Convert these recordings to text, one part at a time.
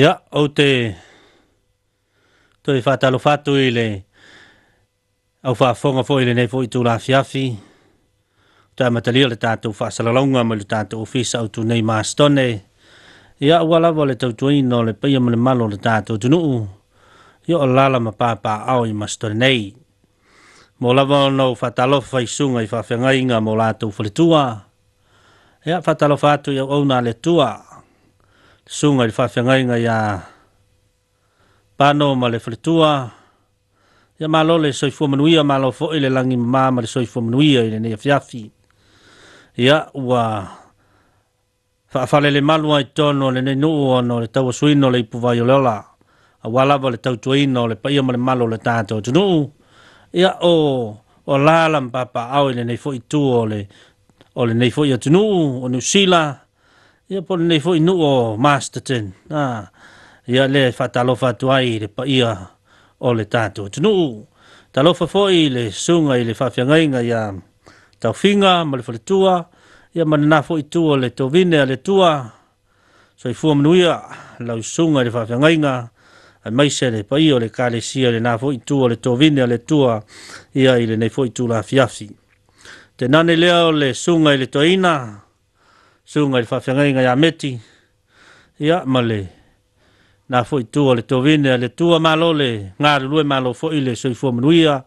Ya, o te tui lo whātu i le au fonga fo i le nei fo i tū la fiafi. Tā matalio le tātou whāsalalonga mo le tātou ofisa au tū nei māstone. Ia, ua lawa le tautu ino le paia mele malo le tātou tunuu. Ia, o lala ma papa au i māstone nei. Mō lawa no lo whātalo whaisunga i whāwhengainga mō lātou whalitua. Ia, whātalo whātu i au au le tua. Ia, sunga i whawhiangai ngai a pano ma le whritua. Ia malo le soifua manuia, malo fo le langi mā ma le soifua manuia i le nea fiafi. Ia ua whaafale le malua i tono le nei nuu ano le taua suino le ipu vai o leola. A walawa le tau tuino le paia ma le malo le tato tunuu. Ia o o lalam papa au i le nei fo i tuu o le, o le nei fo i atunuu o nusila. Ia Ia pole nei fo inu o Masterton. Ah, ia ah, le whatalofa tuai le pa ia o le tātua. Tunu u talofa fo i le sunga i le whawhiangainga ia tau whinga ma le whale tua. Ia manana fo i tua le tau vine a le tua. So i fua manuia lau sunga i le whawhiangainga. Ai mai se le pa ia o le kare sia le nā fo i tua le tau vine a le tua ia i le nei fo i tula fiafi. Te nane leo le sunga i le tau sunga i whawhianga inga ia meti. Ia, male. Nā fo i tua le tovine, le tua malo le ngāru lue malo fo i le sui fua manuia.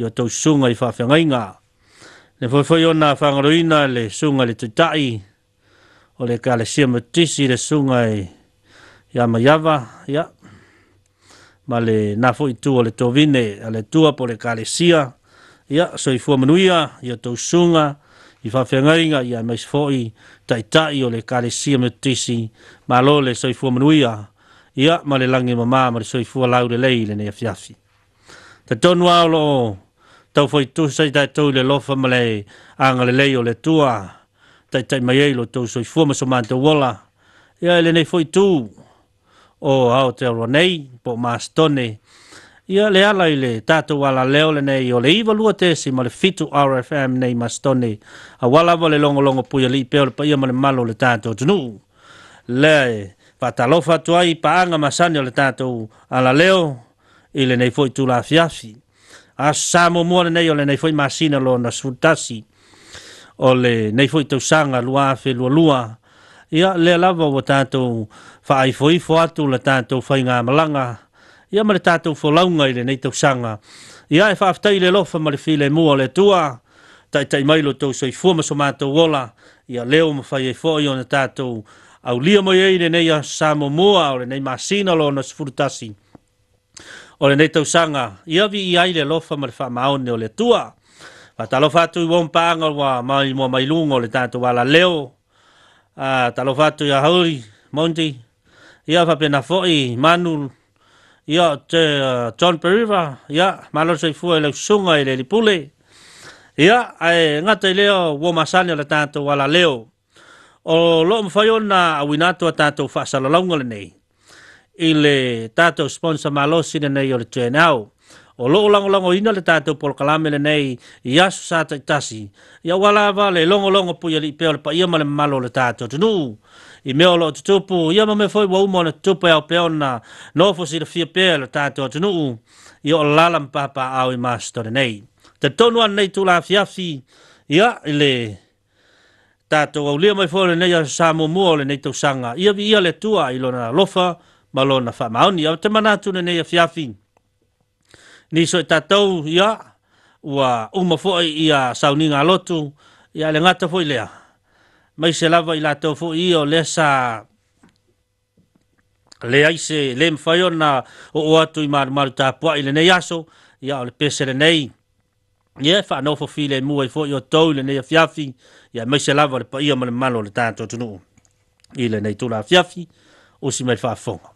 Ia tau sunga i whawhianga inga. Ne fo i fo i ona whangaruina le sunga le tutai. O le ka le sia matisi le sunga i ia maiawa. Ia. Male. le nā fo i tua le tovine, le tua po le ka le sia. Ia, sui fua manuia. Ia tau sunga i whawhianga inga. Ia mais Ia maisfoi taitai o le kalesia me tisi ma lo le soifua manuia ia ma le langi mamā ma le soifua lau le lei lenei afiafi tatonu ao loo taufaitusi sai tatou i le lofa ma le agalelei o le tua taitai mai ai lotou soifua ma somatauola ia e nei foi tu o ao te aroa nei po mastone Ia le ala i le tātou ala leo le nei o le iwa lua te si ma le fitu RFM nei mastone. A wala wa le longo longo puia li peo le pa ia ma le malo le tātou tunu. Le patalofa tua i pa anga masani o le tātou ala leo i le nei foi tula fiafi. A samo mua le nei o le nei foi masina lo na sutasi o le nei foi tau sanga lua afe lua lua. Ia le lava wa tātou faaifoifo atu le tātou fai ngā malanga. Ia ia ma le tatou folauga i lenei sanga. ia e faafetai i le lofa ma le filemua o le atua taʻitaʻi mai lotou soifua ma so matou ola ia leo ma fai ai foʻi ona tatou aulia mai ai lenei a samomua o lenei masina lo ona sefulutasi o lenei tausaga ia vii ai le lofa ma le faamaone o le atua fatalofa atu i uaumapaaga ua mai mua mailuga o le tatou alaleo ah, talofa atu ia haui monti ia faapena foʻi manul ia te uh, John Periva, ia malo se fu ele sunga ele li puli. Ia ai nga te leo wo masani le tanto wala leo. O lo mo fai ona awinato tanto fa sala longa nei. Ile tanto sponsor malo sine nei o le tenao o loo lango lango ina le tātou pol kalamele nei i asu sātai tasi. wala vale longo longo pu ia li peo le pa ia male malo le tātou tunu. I meo loo tutupu, ia mame foi wa umo na tutupu e au peo na nofo si le fia peo le tātou tunu. Ia o lalam papa au i maas nei. Te tonu an nei tu la fiafi, ia le tātou au lia mai foi le nei a samu mua le nei tau sanga. Ia vi ia le tua ilona lofa, malona fa maoni. Ia te manatu le nei fiafi ni so ta tau ya wa uma fo ia sauni nga lotu ya le ngata fo ilea mai se lava ila to fo io le sa le aise se le mfayo na o atu i mar mar ta po ile ne yaso ya le pesere nei ye yeah, fa no fo file mu i fo io to ile ne fiafi ya mai se lava le pa ia mal malo le tanto tunu ile nei tu la fiafi o si mai fa fonga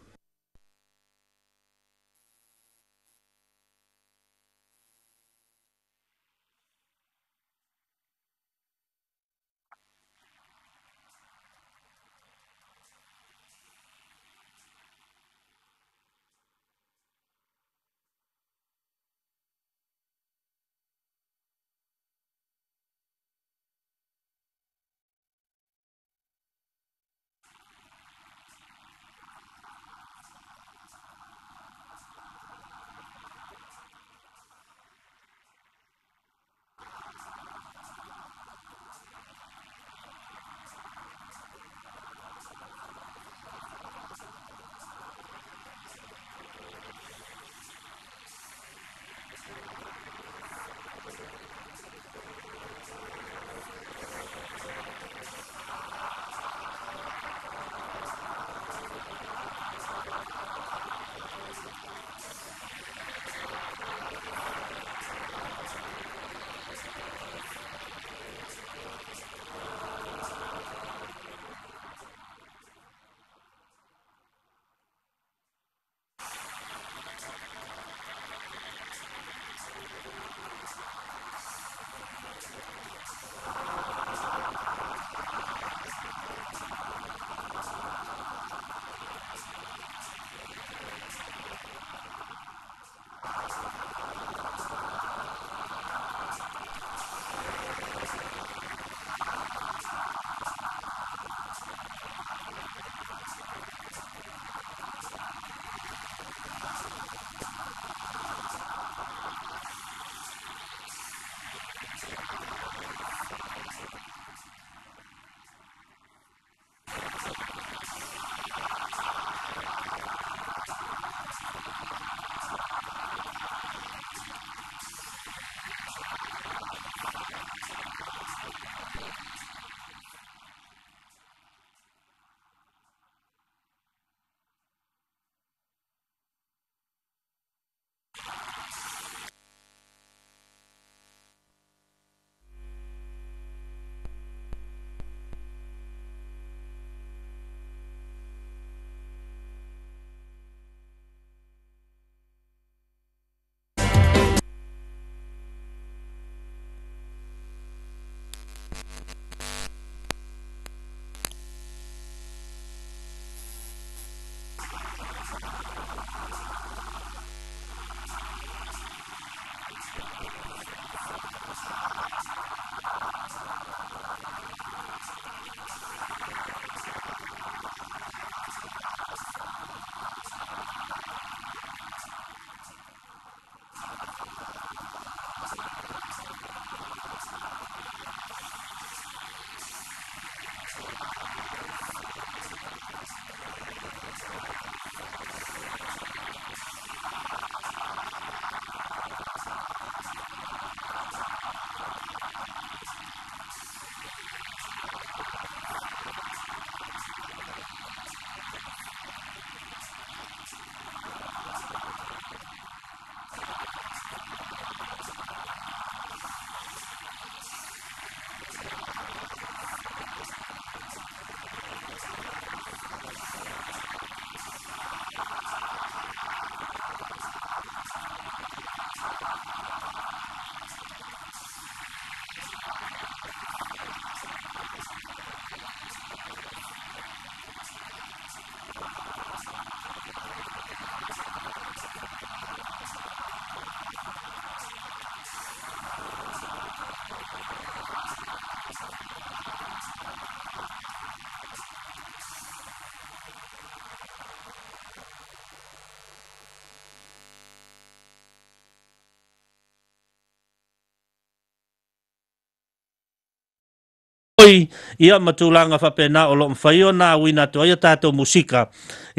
oi ia matulanga fa pena o lom fai ona wina to ia tato musika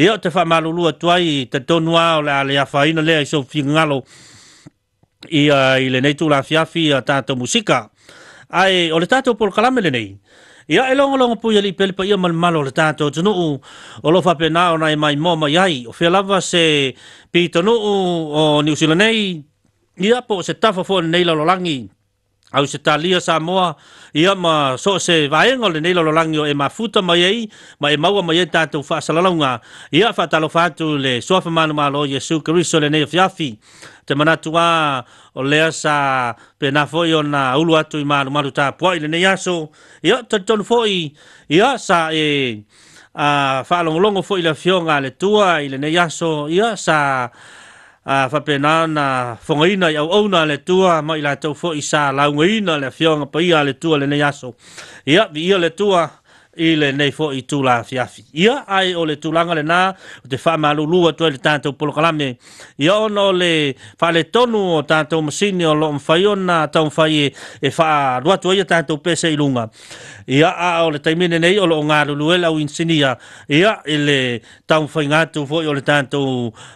ia te fa malulu atu ai te tonua o le ale fai na le so fingalo ia i le nei tula fiafi a tato musika ai o le tato por kalame le nei ia e longa longa puia li pelipa ia mal malo le tato tunu u o lo fa pena ona e mai moma iai o fia lava se pi tunu o niusila nei ia po se tafa fo nei la lo langi au se talia sa moa ia ma so se vaenga le nei lo langio e mafuta mai ai ma e maua mai ta tu fa salalunga ia fa talo fa tu le so fa manu ma lo yesu kristo le nei fiafi te mana tu a o le sa pe na foi ona ulu atu i manu manu ta poi le nei aso ia te ton foi ia sa e a fa longo longo foi le fionga le tua i le nei aso ia sa a fa pena na fongaina ia ona le tua ma ila tau fo isa la ngaina le fionga pa ia le tua le ne yaso ia vi ia le tua ...y le nei fo i tula Ya Ia ai o le tulanga le nā, o te wha tu e le tātou le wha le tonu o tātou masini o lo mwhai o nā e, fa wha tanto ai a tātou pese i lunga. Ia a o le taimene nei o lo o insinia. Ia i e le tau ngātu fo i o le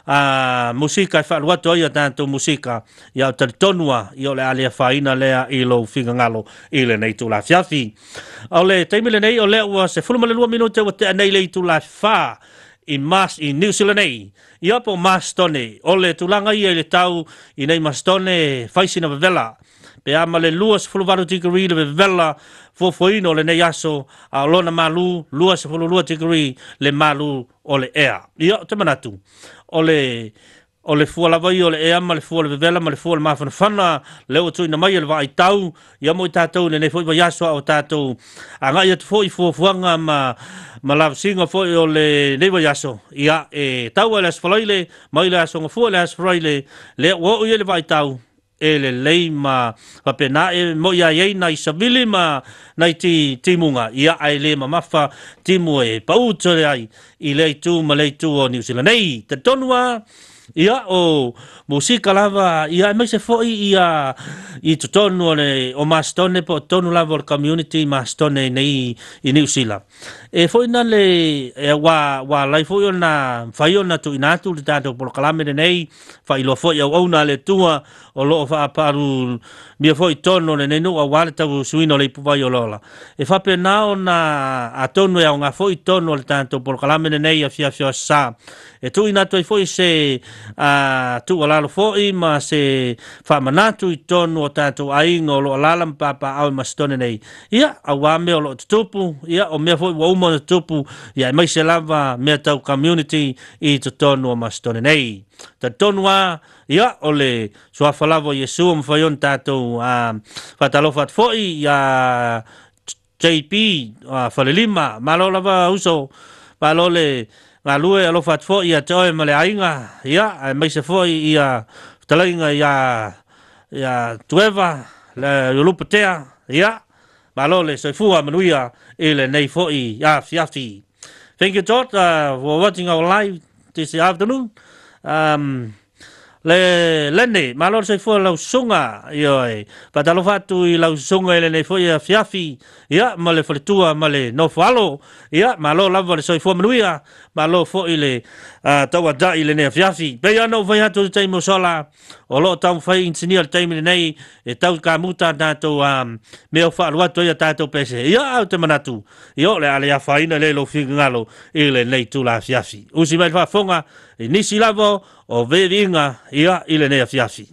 a, musika e wha a musika. Ia o tonua i le alia whaina lea i lo finga ngalo le nei tula O le nei ua se fulma le lua minuta ua te anei lei tula fa i mas i New Zealand ei. I apo mas tone, ole tulanga ia i le tau i nei mas tone faisina vevela. Pe ama le lua se fulu varu tikari le vevela fofoino le nei aso a lona malu, lua se fulu lua tikari le malu ole ea. Ia te manatu, ole o le fua lava i o le ea ma le fua le vevela ma le fua le mafanafana le o tui na mai le vaai tau ia mo i tātou nenei fo i vayaso a o tātou a ngai atu fo i fua fuanga ma ma lava singa fo i o le nei vayaso ia e tau a le asfalaile ma i le asonga fua le asfalaile le o o i le vaai tau e le lei ma papena e mo ia iei na i savili ma na i ti timunga ia ai le ma mafa timu e pautore ai i lei tu ma lei tu o New Zealand nei te tonua ia o musika lava ia e maise fo'i ia i totonu o le o mastone po tonu lava o le community mastone nei i New Zealand e foi na le e wa wa lai foi na fai na tu ina tu ta to por kala nei fai lo foi au ona le tua o lo fa paru mi foi tono le nei no wa ta suino le puva yo lola e fa na a atono e ona foi tono le tanto por kala mere nei fia fia sa e tu ina tu foi se a tu o lo foi ma se fa manatu i tono o tanto ai ngolo lalam papa au mastone nei ia awame o lo tupu ia o me foi wa mona tupu ia mai se lava mea tau community i to tonu o mastone nei. Ta tonua ia o le suafa lava Yesu o mwhaion tātou a whatalofat foi ia JP a whalelima malo lava uso malo le ngā lue alofat foi ia toi ma le ainga ia mai se foi ia talainga ia ia tueva le yolupatea ia malo le soifua manuia e lenei ya fiafi. thank you george uh, for watching our live this afternoon um, le lene malo le soifua lausuga ioe patalofa atu i lausuga i lenei foʻi iafiafi ia ma le faletua ma le nofoalo ia malo lava le soifua manuia ma lo fo ile a to wa da ile ne fiafi be ya no fa ya to tei mo sala o lo tau fa engineer tei me nei e tau ka muta na to um me fa lo to ya ta to pese ya au te manatu yo le ale ya fa ina le lo fi ngalo ile nei tu la fiafi u si mai fa fonga ni si lavo o ve vinga ya ile ne fiafi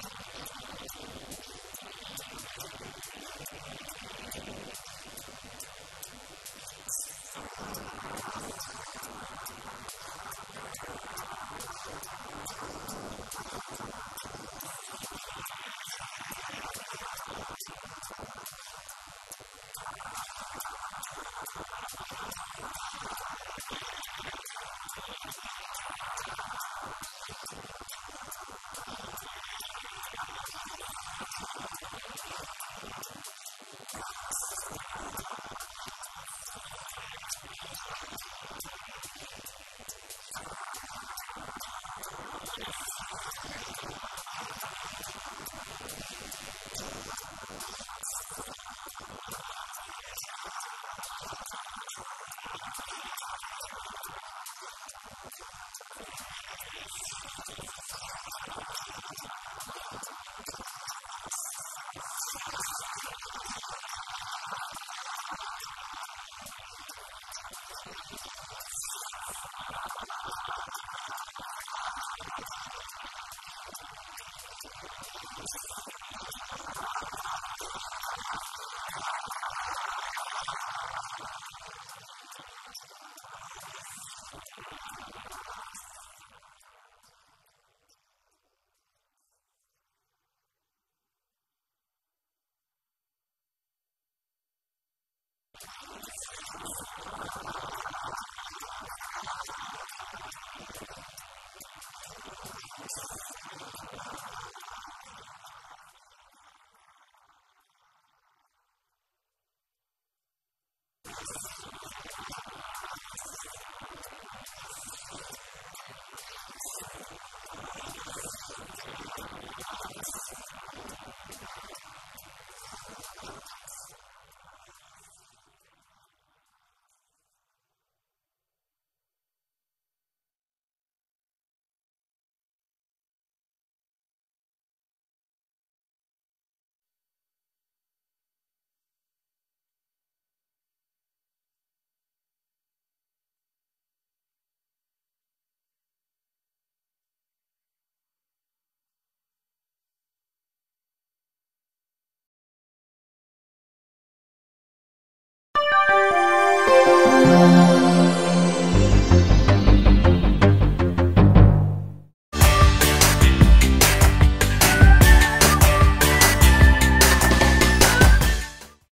I'm